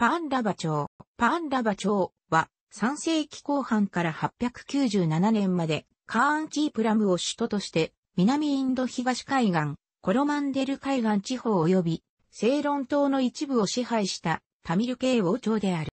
パンダバ朝、パンダバ朝は3世紀後半から897年までカーンチープラムを首都として南インド東海岸、コロマンデル海岸地方及びセイロン島の一部を支配したタミル系王朝である。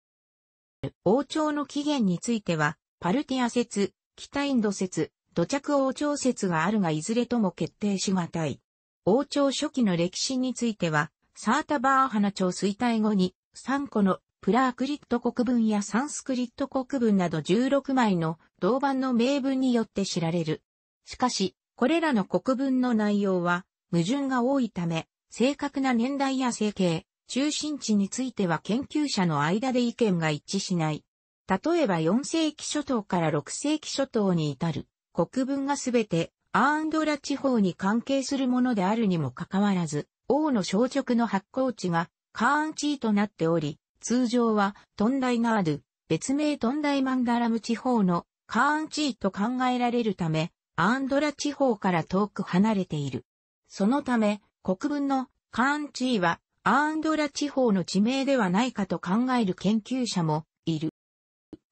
王朝の起源についてはパルティア説、北インド説、土着王朝説があるがいずれとも決定しがたい。王朝初期の歴史についてはサータバーハナ朝衰退後に3個のプラークリット国文やサンスクリット国文など16枚の銅板の名文によって知られる。しかし、これらの国文の内容は矛盾が多いため、正確な年代や整形、中心地については研究者の間で意見が一致しない。例えば4世紀初頭から6世紀初頭に至る国文がすべてアーンドラ地方に関係するものであるにもかかわらず、王の小直の発行地がカーンチーとなっており、通常はトンダイガール、別名トンダイマンダラム地方のカーンチーと考えられるため、アンドラ地方から遠く離れている。そのため、国分のカーンチーはアンドラ地方の地名ではないかと考える研究者もいる。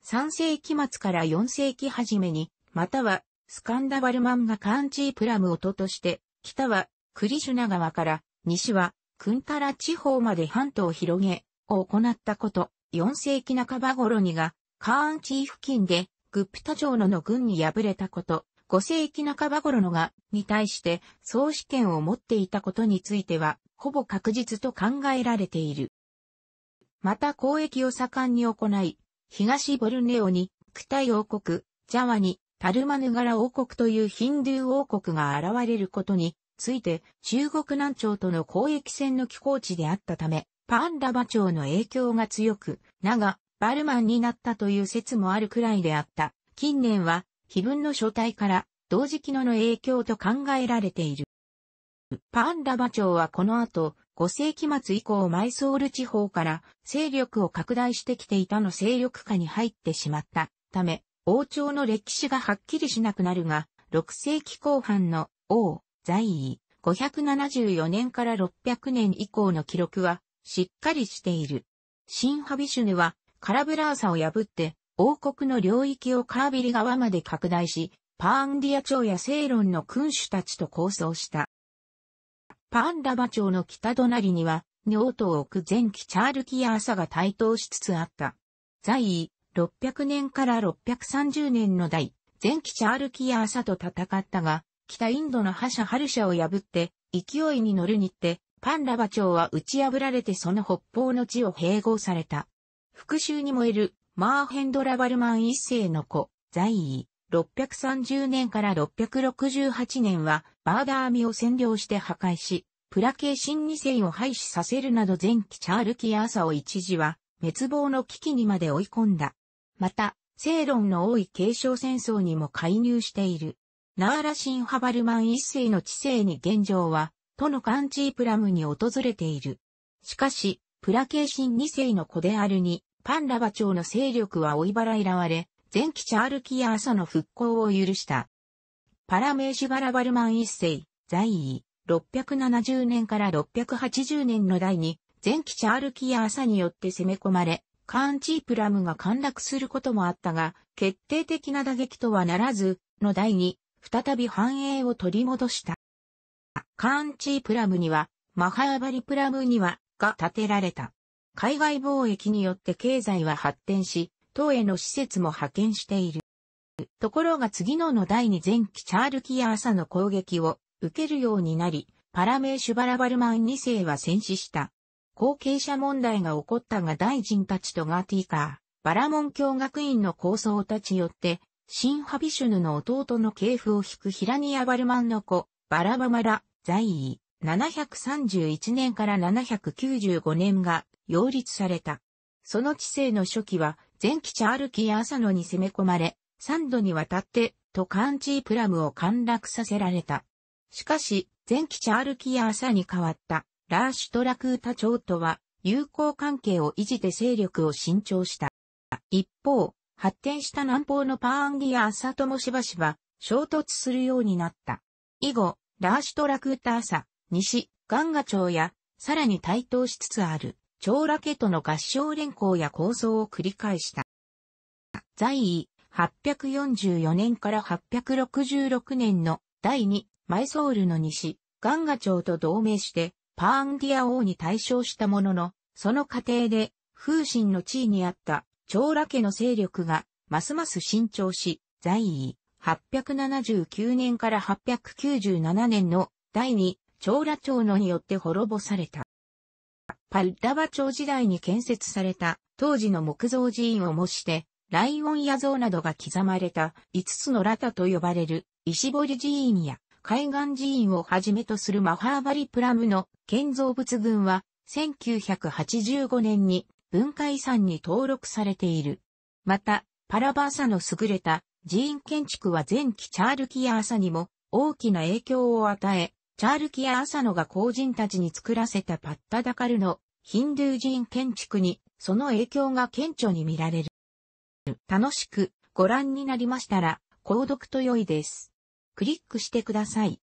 3世紀末から4世紀初めに、またはスカンダバルマンがカーンチープラム音として、北はクリシュナ川から、西はクンタラ地方まで半島を広げ、を行ったこと、4世紀半ば頃にが、カーンチー付近で、グプタ城のの軍に敗れたこと、5世紀半ば頃のが、に対して、総主権を持っていたことについては、ほぼ確実と考えられている。また交易を盛んに行い、東ボルネオに、クタイ王国、ジャワに、タルマヌガラ王国というヒンドゥー王国が現れることについて中国南朝との交易船の寄港地であったため、パンダ馬朝の影響が強く、長、バルマンになったという説もあるくらいであった。近年は、碑文の書体から同時期のの影響と考えられている。パンダ馬朝はこの後、5世紀末以降マイソール地方から勢力を拡大してきていたの勢力下に入ってしまったため、王朝の歴史がはっきりしなくなるが、6世紀後半の王、在位574年から600年以降の記録はしっかりしている。新ハビシュヌはカラブラーサを破って王国の領域をカービリ川まで拡大し、パーンディア朝やセイロンの君主たちと構想した。パーンダバ朝の北隣には、尿とを置く前期チャールキアーサが台頭しつつあった。在位600年から630年の代、前期チャールキアーサと戦ったが、北インドの覇者ハルシャを破って、勢いに乗るにって、パンラバ朝は打ち破られてその北方の地を併合された。復讐に燃える、マーヘンドラバルマン一世の子、在位、630年から668年は、バーダーミを占領して破壊し、プラケーシン二世を廃止させるなど前期チャールキアーサを一時は、滅亡の危機にまで追い込んだ。また、正論の多い継承戦争にも介入している。ナーラシンハバルマン一世の知性に現状は、都のカンチープラムに訪れている。しかし、プラケーシン二世の子であるに、パンラバ朝の勢力は追い払いらわれ、前期チャールキアーサの復興を許した。パラメーシュバラバルマン一世、在位、670年から680年の代に、前期チャールキアーサによって攻め込まれ、カーンチープラムが陥落することもあったが、決定的な打撃とはならず、の代に、再び繁栄を取り戻した。カーンチープラムには、マハーバリプラムには、が建てられた。海外貿易によって経済は発展し、党への施設も派遣している。ところが次のの第二前期チャールキア朝の攻撃を受けるようになり、パラメーシュバラバルマン2世は戦死した。後継者問題が起こったが大臣たちとガーティーカー、バラモン教学院の構想たちよって、シンハビシュヌの弟の系譜を引くヒラニア・バルマンの子、バラバマラ、在位、731年から795年が、擁立された。その治世の初期は、前期チャールキや朝野に攻め込まれ、三度にわたって、トカンチープラムを陥落させられた。しかし、前期チャールキや朝に変わった、ラーシュトラクータ朝とは、友好関係を維持て勢力を伸長した。一方、発展した南方のパーンディッサともしばしば衝突するようになった。以後、ラーシュトラクーターサ、西、ガンガ町や、さらに台頭しつつある、長ラケとの合唱連行や構想を繰り返した。在位844年から866年の第2、マイソールの西、ガンガ町と同盟して、パーンディア王に対象したものの、その過程で、風神の地位にあった長羅家の勢力がますます伸長し、在位879年から897年の第二長羅町のによって滅ぼされた。パルダバ町時代に建設された当時の木造寺院を模して、ライオンや像などが刻まれた5つのラタと呼ばれる石堀寺院や海岸寺院をはじめとするマハーバリプラムの建造物群は1985年に文化遺産に登録されている。また、パラバーサの優れた寺院建築は前期チャールキアーサにも大きな影響を与え、チャールキア・ーサのが工人たちに作らせたパッタダカルのヒンドゥー寺院建築にその影響が顕著に見られる。楽しくご覧になりましたら、購読と良いです。クリックしてください。